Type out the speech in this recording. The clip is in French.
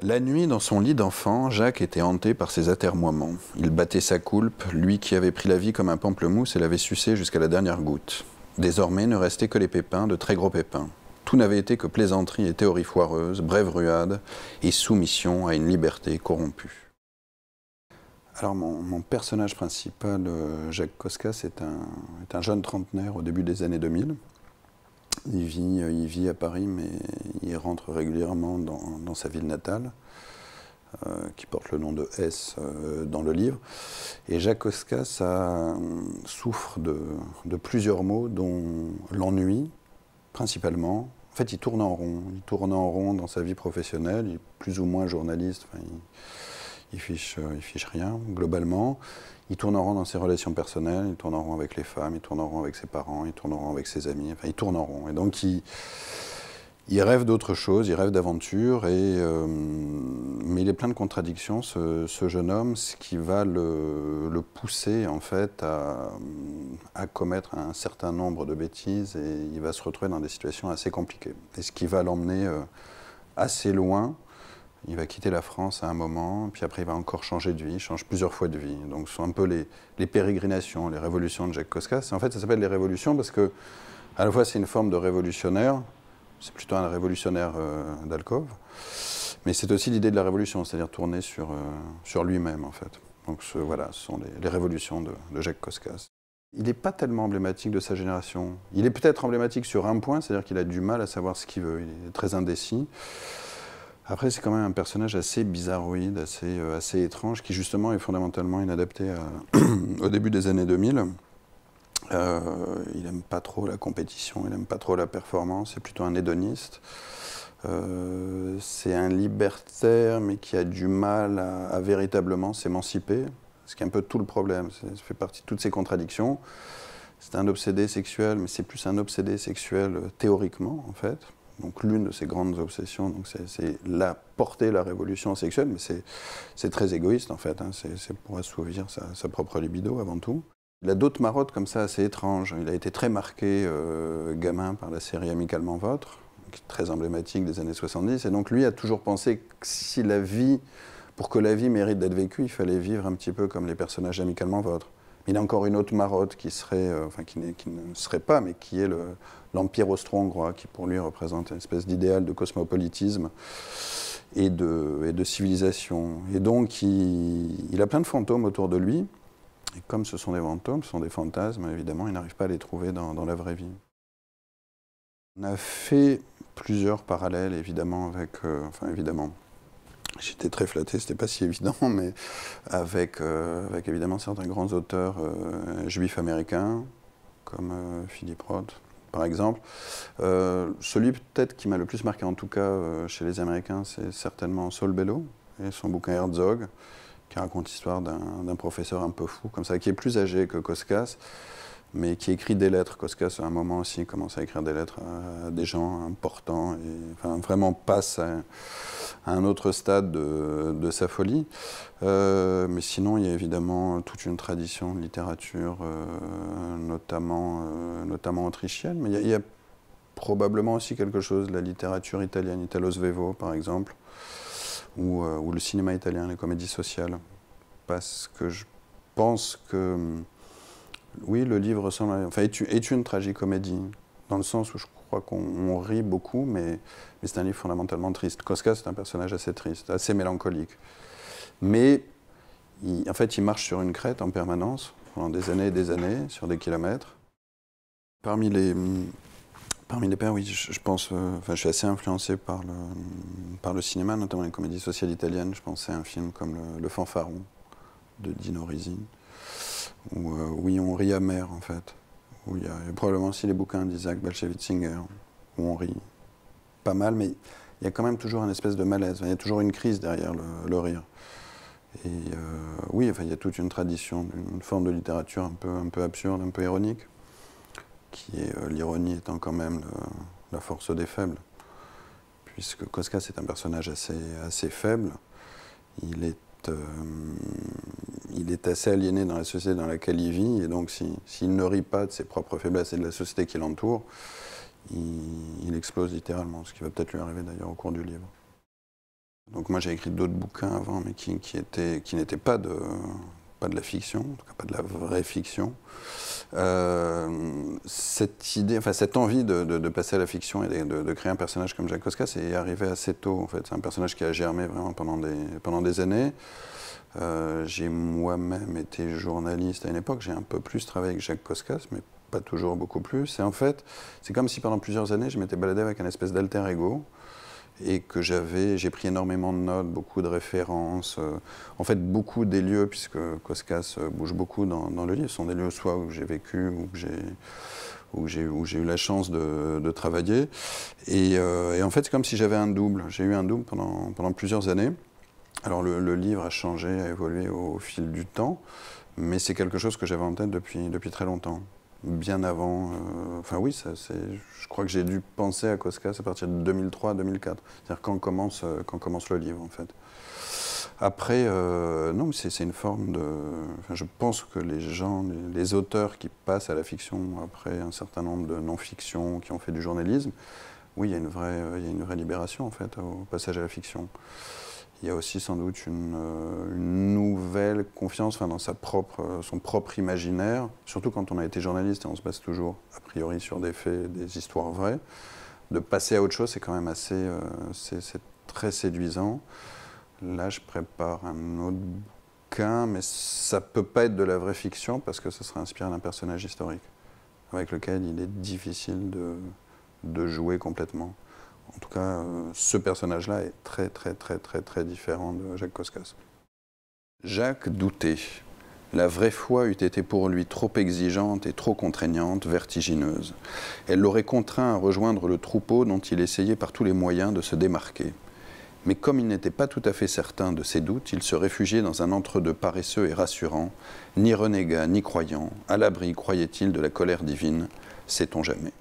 La nuit, dans son lit d'enfant, Jacques était hanté par ses atermoiements. Il battait sa coulpe, lui qui avait pris la vie comme un pamplemousse et l'avait sucé jusqu'à la dernière goutte. Désormais ne restaient que les pépins, de très gros pépins. Tout n'avait été que plaisanterie et théorie foireuse, brève ruade et soumission à une liberté corrompue. Alors mon, personnage principal, euh, Jacques Coscas, est un jeune trentenaire au début des années 2000. Il vit, euh, il vit à Paris, mais il rentre régulièrement dans, sa ville natale, euh, qui porte le nom de S euh, dans le livre. Et Jacques Oscas ça souffre de, plusieurs maux, dont l'ennui, principalement. En fait, il tourne en rond. Il tourne en rond dans sa vie professionnelle, il est plus ou moins journaliste il fiche, euh, il fiche rien, globalement. Il tourne en rond dans ses relations personnelles, il tourne en rond avec les femmes, il tourne en rond avec ses parents, il tourne en rond avec ses amis, enfin, il tourne en rond. Et donc, il, il rêve d'autre chose, il rêve d'aventure, euh, mais il est plein de contradictions, ce, jeune homme, ce qui va le, pousser, en fait, à, commettre un certain nombre de bêtises, et il va se retrouver dans des situations assez compliquées. Et ce qui va l'emmener euh, assez loin, il va quitter la France à un moment, puis après il va encore changer de vie, il change plusieurs fois de vie. Donc ce sont un peu les, pérégrinations, les révolutions de Jacques coscas. En fait, ça s'appelle les révolutions parce que, à la fois, c'est une forme de révolutionnaire, c'est plutôt un révolutionnaire d'Alcove, euh, d'alcôve, mais c'est aussi l'idée de la révolution, c'est-à-dire tourner sur, euh, lui-même, en fait. Donc voilà, ce sont les, révolutions de, Jacques coscas. Il n'est pas tellement emblématique de sa génération. Il est peut-être emblématique sur un point, c'est-à-dire qu'il a du mal à savoir ce qu'il veut. Il est très indécis. Après, c'est quand même un personnage assez bizarroïde, assez, euh, assez étrange, qui justement est fondamentalement inadapté au début des années 2000. Euh, il n'aime pas trop la compétition, il n'aime pas trop la performance, c'est plutôt un hédoniste. Euh, c'est un libertaire, mais qui a du mal à, à véritablement s'émanciper, ce qui est un peu tout le problème, ça fait partie de toutes ces contradictions. C'est un obsédé sexuel, mais c'est plus un obsédé sexuel théoriquement, en fait donc l'une de ses grandes obsessions, c'est la porter la révolution sexuelle, mais c'est très égoïste en fait, hein. c'est pour assouvir sa, propre libido avant tout. Il a d'autres marottes comme ça c'est étrange, Il a été très marqué euh, gamin par la série Amicalement Votre, très emblématique des années 70, et donc lui a toujours pensé que si la vie, pour que la vie mérite d'être vécue, il fallait vivre un petit peu comme les personnages Amicalement Votre. Il a encore une autre marotte qui, serait, euh, enfin, qui, ne serait pas, mais qui est l'Empire austro-hongrois, qui pour lui représente une espèce d'idéal de cosmopolitisme et de, civilisation. Et donc, il, a plein de fantômes autour de lui. Et comme ce sont des fantômes, ce sont des fantasmes, évidemment, il n'arrive pas à les trouver dans, la vraie vie. On a fait plusieurs parallèles, évidemment, avec. Euh, évidemment. J'étais très flatté, c'était pas si évident, mais avec, euh, avec évidemment certains grands auteurs euh, juifs américains, comme Philip euh, Philippe Roth, par exemple. celui peut-être qui m'a le plus marqué, en tout cas chez les Américains, c'est certainement Saul Bellow et son bouquin Herzog, qui raconte l'histoire d'un professeur un peu fou, comme ça, qui est plus âgé que Koskas, mais qui écrit des lettres. Koskas, à un moment aussi, commence à écrire des lettres à des gens importants, et enfin, vraiment passe à, un autre stade de, sa folie. Euh, mais sinon, il y a évidemment toute une tradition de littérature, euh, notamment, euh, notamment autrichienne, mais il y, a, probablement aussi quelque chose la littérature italienne, Italo Svevo par exemple, ou, ou le cinéma italien, les comédies sociales, parce que je pense que hum, oui, le livre ressemble enfin, est, est une tragicomédie, dans le sens où je crois qu'on rit beaucoup, mais, c'est un livre fondamentalement triste. Cosca, c'est un personnage assez triste, assez mélancolique. Mais en fait, il marche sur une crête en permanence, pendant des années et des années, sur des kilomètres. Parmi les, parmi les pères, oui, je, pense, euh, enfin, je suis assez influencé par le, par le cinéma, notamment les comédies sociales italiennes. Je pense à un film comme Le, le Fanfaron de Dino Risi où, euh, on rit amer en fait. Où il y, a probablement aussi les bouquins d'Isaac Balchevitzinger, où on rit pas mal, mais il y a quand même toujours une espèce de malaise, il y a toujours une crise derrière le, rire. Et euh, oui, enfin, il y a toute une tradition, une forme de littérature un peu, un peu absurde, un peu ironique, qui est euh, l'ironie étant quand même la force des faibles. Puisque Koska, c'est un personnage assez, assez faible, il est euh, il est assez aliéné dans la société dans laquelle il vit, et donc s'il ne rit pas de ses propres faiblesses et de la société qui l'entoure, il, explose littéralement, ce qui va peut-être lui arriver d'ailleurs au cours du livre. Donc moi j'ai écrit d'autres bouquins avant, mais qui, n'étaient pas de, pas de la fiction, en tout cas pas de la vraie fiction. Euh, cette idée, enfin cette envie de, de, passer à la fiction et de, de créer un personnage comme Jacques Koskas est arrivé assez tôt en fait. C'est un personnage qui a germé vraiment pendant des, pendant des années. Euh, j'ai moi-même été journaliste à une époque, j'ai un peu plus travaillé avec Jacques Coscas, mais pas toujours beaucoup plus. Et en fait, c'est comme si pendant plusieurs années, je m'étais baladé avec un espèce d'alter ego et que j'avais, j'ai pris énormément de notes, beaucoup de références, euh, en fait beaucoup des lieux, puisque Coscas euh, bouge beaucoup dans, le livre, ce sont des lieux soit où j'ai vécu, ou où j'ai eu la chance de, travailler. Euh, et, en fait, c'est comme si j'avais un double. J'ai eu un double pendant, plusieurs années. Alors le, livre a changé, a évolué au, fil du temps, mais c'est quelque chose que j'avais en tête depuis très longtemps bien avant. Euh, enfin oui, ça, je crois que j'ai dû penser à Cosca, à partir de 2003-2004. C'est-à-dire quand commence, euh, quand commence le livre en fait. Après, euh, non, c'est une forme de. Enfin, je pense que les gens, les, auteurs qui passent à la fiction après un certain nombre de non-fiction, qui ont fait du journalisme, oui, il y, une vraie, il y a une vraie libération en fait au passage à la fiction il y a aussi sans doute une, euh, nouvelle confiance enfin, dans sa propre, euh, son propre imaginaire, surtout quand on a été journaliste et on se base toujours a priori sur des faits, des histoires vraies. De passer à autre chose, c'est quand même assez, euh, c'est très séduisant. Là, je prépare un autre bouquin, mais ça peut pas être de la vraie fiction parce que ça sera inspiré d'un personnage historique avec lequel il est difficile de jouer complètement. En tout cas, euh, ce personnage-là est très, très, très, très, très différent de Jacques Coscas. Jacques doutait. La vraie foi eût été pour lui trop exigeante et trop contraignante, vertigineuse. Elle l'aurait contraint à rejoindre le troupeau dont il essayait par tous les moyens de se démarquer. Mais comme il n'était pas tout à fait certain de ses doutes, il se réfugiait dans un entre-deux paresseux et rassurant, ni renégat, ni croyant, à l'abri, croyait-il, de la colère divine, sait-on jamais.